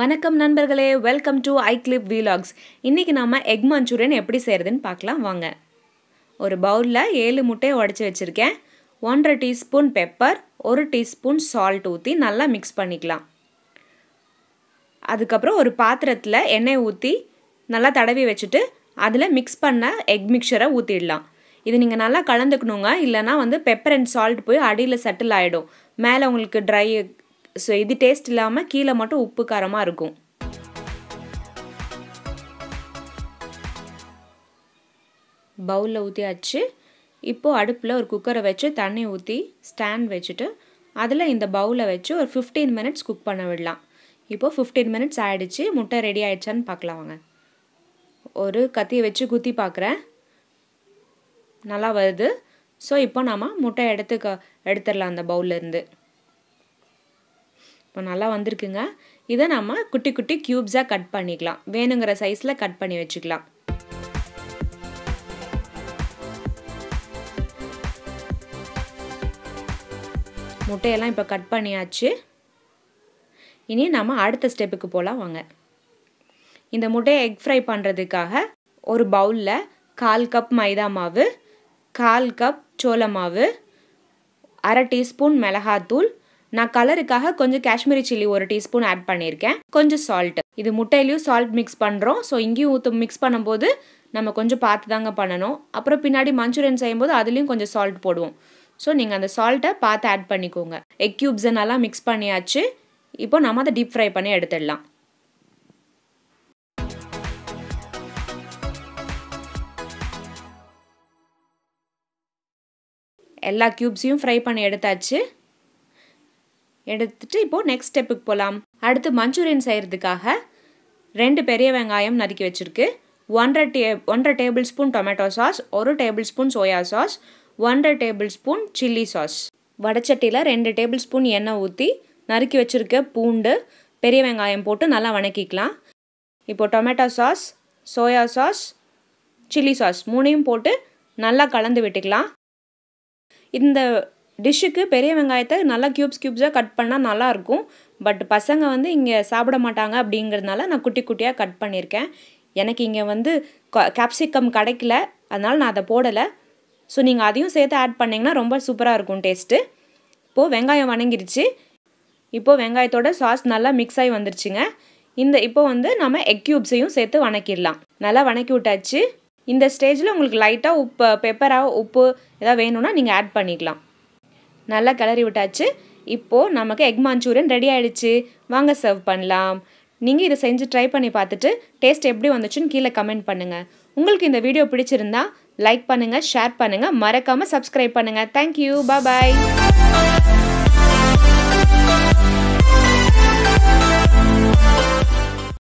வணக்கம் நண்பர்களே welcome to I clip vlogs இன்றைக்கி நம்ம எக் மஞ்சூரியன் எப்படி செய்கிறதுன்னு பார்க்கலாம் வாங்க ஒரு பவுலில் ஏழு முட்டையை உடச்சி வச்சுருக்கேன் ஒன்றரை டீஸ்பூன் பெப்பர் ஒரு டீஸ்பூன் சால்ட் ஊற்றி நல்லா மிக்ஸ் பண்ணிக்கலாம் அதுக்கப்புறம் ஒரு பாத்திரத்தில் எண்ணெய் ஊற்றி நல்லா தடவி வச்சுட்டு அதில் மிக்ஸ் பண்ண எக் மிக்சரை ஊற்றிடலாம் இது நீங்கள் நல்லா கலந்துக்கணுங்க இல்லைனா வந்து பெப்பர் அண்ட் சால்ட் போய் அடியில் செட்டில் ஆகிடும் மேலே உங்களுக்கு ட்ரை ஸோ இது டேஸ்ட் இல்லாமல் கீழே மட்டும் உப்பு காரமாக இருக்கும் பவுலில் ஊற்றியாச்சு இப்போது அடுப்பில் ஒரு குக்கரை வச்சு தண்ணி ஊற்றி ஸ்டாண்ட் வச்சுட்டு அதில் இந்த பவுலை வச்சு ஒரு ஃபிஃப்டீன் மினிட்ஸ் குக் பண்ண விடலாம் இப்போது ஃபிஃப்டீன் மினிட்ஸ் ஆகிடுச்சு முட்டை ரெடி ஆகிடுச்சான்னு பார்க்கலாம் வாங்க ஒரு கத்தியை வச்சு குத்தி பார்க்குறேன் நல்லா வருது ஸோ இப்போ நாம் முட்டை எடுத்துக்க எடுத்துடலாம் அந்த பவுல்லேருந்து இப்போ நல்லா வந்திருக்குங்க இதை நம்ம குட்டி குட்டி க்யூப்ஸாக கட் பண்ணிக்கலாம் வேணுங்கிற சைஸில் கட் பண்ணி வச்சுக்கலாம் முட்டையெல்லாம் இப்போ கட் பண்ணியாச்சு இனி நம்ம அடுத்த ஸ்டெப்புக்கு போகலாம் வாங்க இந்த முட்டையை எக் ஃப்ரை பண்ணுறதுக்காக ஒரு பவுலில் கால் கப் மைதா மாவு கால் கப் சோள மாவு அரை டீஸ்பூன் மிளகாத்தூள் நான் கலருக்காக கொஞ்சம் காஷ்மீரி சில்லி ஒரு டீஸ்பூன் ஆட் பண்ணியிருக்கேன் கொஞ்சம் சால்ட் இது முட்டையிலையும் சால்ட் மிக்ஸ் பண்ணுறோம் ஸோ இங்கேயும் ஊற்று மிக்ஸ் பண்ணும்போது நம்ம கொஞ்சம் பார்த்து தாங்க பண்ணணும் அப்புறம் பின்னாடி மஞ்சூரியன் செய்யும்போது அதுலேயும் கொஞ்சம் சால்ட் போடுவோம் ஸோ நீங்கள் அந்த சால்ட்டை பார்த்து ஆட் பண்ணிக்கோங்க எக் கியூப்ஸை நல்லா மிக்ஸ் பண்ணியாச்சு இப்போ நம்ம அதை டீப் ஃப்ரை பண்ணி எடுத்துடலாம் எல்லா க்யூப்ஸையும் ஃப்ரை பண்ணி எடுத்தாச்சு எடுத்துட்டு இப்போது நெக்ஸ்ட் ஸ்டெப்புக்கு போகலாம் அடுத்து மஞ்சூரியன் செய்கிறதுக்காக ரெண்டு பெரிய வெங்காயம் நறுக்கி வச்சுருக்கு ஒன்றரை டே ஒன்றரை டேபிள் ஸ்பூன் டொமேட்டோ சாஸ் ஒரு டேபிள் ஸ்பூன் சோயா சாஸ் ஒன்றரை டேபிள் ஸ்பூன் சில்லி சாஸ் வடச்சட்டியில் ரெண்டு டேபிள் ஸ்பூன் எண்ணெய் ஊற்றி நறுக்கி வச்சுருக்க பூண்டு பெரிய வெங்காயம் போட்டு நல்லா வணக்கிக்கலாம் இப்போது tomato sauce soya sauce chilli sauce மூணையும் போட்டு நல்லா கலந்து விட்டுக்கலாம் இந்த டிஷ்ஷுக்கு பெரிய வெங்காயத்தை நல்லா க்யூப்ஸ் க்யூப்ஸாக கட் பண்ணால் நல்லாயிருக்கும் பட் பசங்க வந்து இங்கே சாப்பிட மாட்டாங்க அப்படிங்கிறதுனால நான் குட்டி குட்டியாக கட் பண்ணியிருக்கேன் எனக்கு இங்கே வந்து கேப்சிகம் கிடைக்கல அதனால் நான் அதை போடலை ஸோ நீங்கள் அதையும் சேர்த்து ஆட் பண்ணிங்கன்னா ரொம்ப சூப்பராக இருக்கும் டேஸ்ட்டு இப்போது வெங்காயம் வணங்கிருச்சு இப்போது வெங்காயத்தோட சாஸ் நல்லா மிக்ஸ் ஆகி வந்துருச்சுங்க இந்த இப்போ வந்து நம்ம எக் க்யூப்ஸையும் சேர்த்து வணக்கிடலாம் நல்லா வணக்கி விட்டாச்சு இந்த ஸ்டேஜில் உங்களுக்கு லைட்டாக உப்பு பெப்பராக உப்பு எதாவது வேணும்னா நீங்கள் ஆட் பண்ணிக்கலாம் நல்லா கிளறி விட்டாச்சு இப்போது நமக்கு எக் மஞ்சூரியன் ரெடி ஆகிடுச்சு வாங்க சர்வ் பண்ணலாம் நீங்கள் இதை செஞ்சு ட்ரை பண்ணி பார்த்துட்டு டேஸ்ட் எப்படி வந்துச்சுன்னு கீழே கமெண்ட் பண்ணுங்கள் உங்களுக்கு இந்த வீடியோ பிடிச்சிருந்தா லைக் பண்ணுங்கள் ஷேர் பண்ணுங்கள் மறக்காமல் சப்ஸ்கிரைப் பண்ணுங்கள் தேங்க்யூ பாய்